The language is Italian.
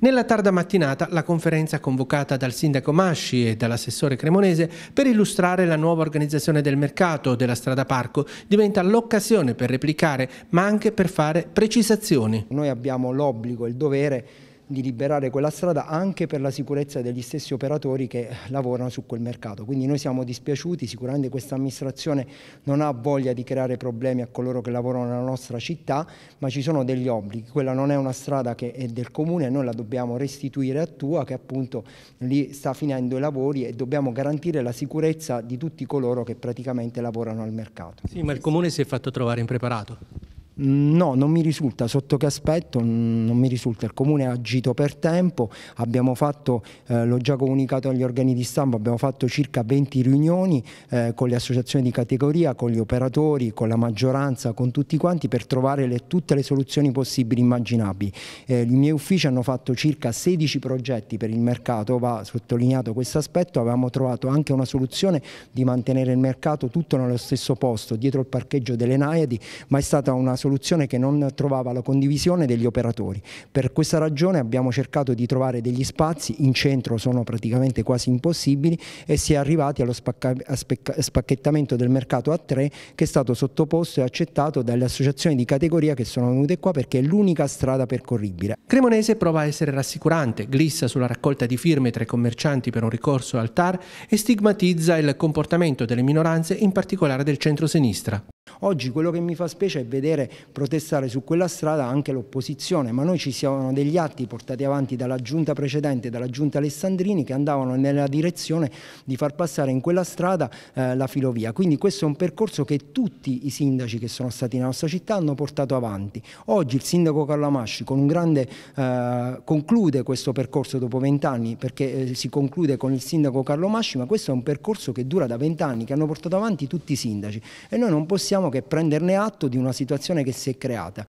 Nella tarda mattinata la conferenza convocata dal sindaco Masci e dall'assessore cremonese per illustrare la nuova organizzazione del mercato della strada parco diventa l'occasione per replicare ma anche per fare precisazioni. Noi abbiamo l'obbligo, e il dovere di liberare quella strada anche per la sicurezza degli stessi operatori che lavorano su quel mercato. Quindi noi siamo dispiaciuti, sicuramente questa amministrazione non ha voglia di creare problemi a coloro che lavorano nella nostra città, ma ci sono degli obblighi. Quella non è una strada che è del comune, noi la dobbiamo restituire a Tua che appunto lì sta finendo i lavori e dobbiamo garantire la sicurezza di tutti coloro che praticamente lavorano al mercato. Sì, ma il comune si è fatto trovare impreparato. No, non mi risulta sotto che aspetto, mm, non mi risulta, il Comune ha agito per tempo, abbiamo fatto, eh, l'ho già comunicato agli organi di stampa, abbiamo fatto circa 20 riunioni eh, con le associazioni di categoria, con gli operatori, con la maggioranza, con tutti quanti per trovare le, tutte le soluzioni possibili immaginabili. Eh, I miei uffici hanno fatto circa 16 progetti per il mercato, va sottolineato questo aspetto, avevamo trovato anche una soluzione di mantenere il mercato tutto nello stesso posto, dietro il parcheggio delle Naiadi, ma è stata una soluzione soluzione che non trovava la condivisione degli operatori. Per questa ragione abbiamo cercato di trovare degli spazi, in centro sono praticamente quasi impossibili e si è arrivati allo spacca, spacchettamento del mercato a tre che è stato sottoposto e accettato dalle associazioni di categoria che sono venute qua perché è l'unica strada percorribile. Cremonese prova a essere rassicurante, glissa sulla raccolta di firme tra i commercianti per un ricorso al TAR e stigmatizza il comportamento delle minoranze, in particolare del centro-sinistra. Oggi quello che mi fa specie è vedere protestare su quella strada anche l'opposizione, ma noi ci siamo degli atti portati avanti dalla giunta precedente, dalla giunta Alessandrini, che andavano nella direzione di far passare in quella strada eh, la filovia. Quindi questo è un percorso che tutti i sindaci che sono stati nella nostra città hanno portato avanti. Oggi il sindaco Carlamasci con un grande, eh, conclude questo percorso dopo vent'anni, perché eh, si conclude con il sindaco Carlo Masci, ma questo è un percorso che dura da vent'anni, che hanno portato avanti tutti i sindaci e noi non possiamo che prenderne atto di una situazione che si è creata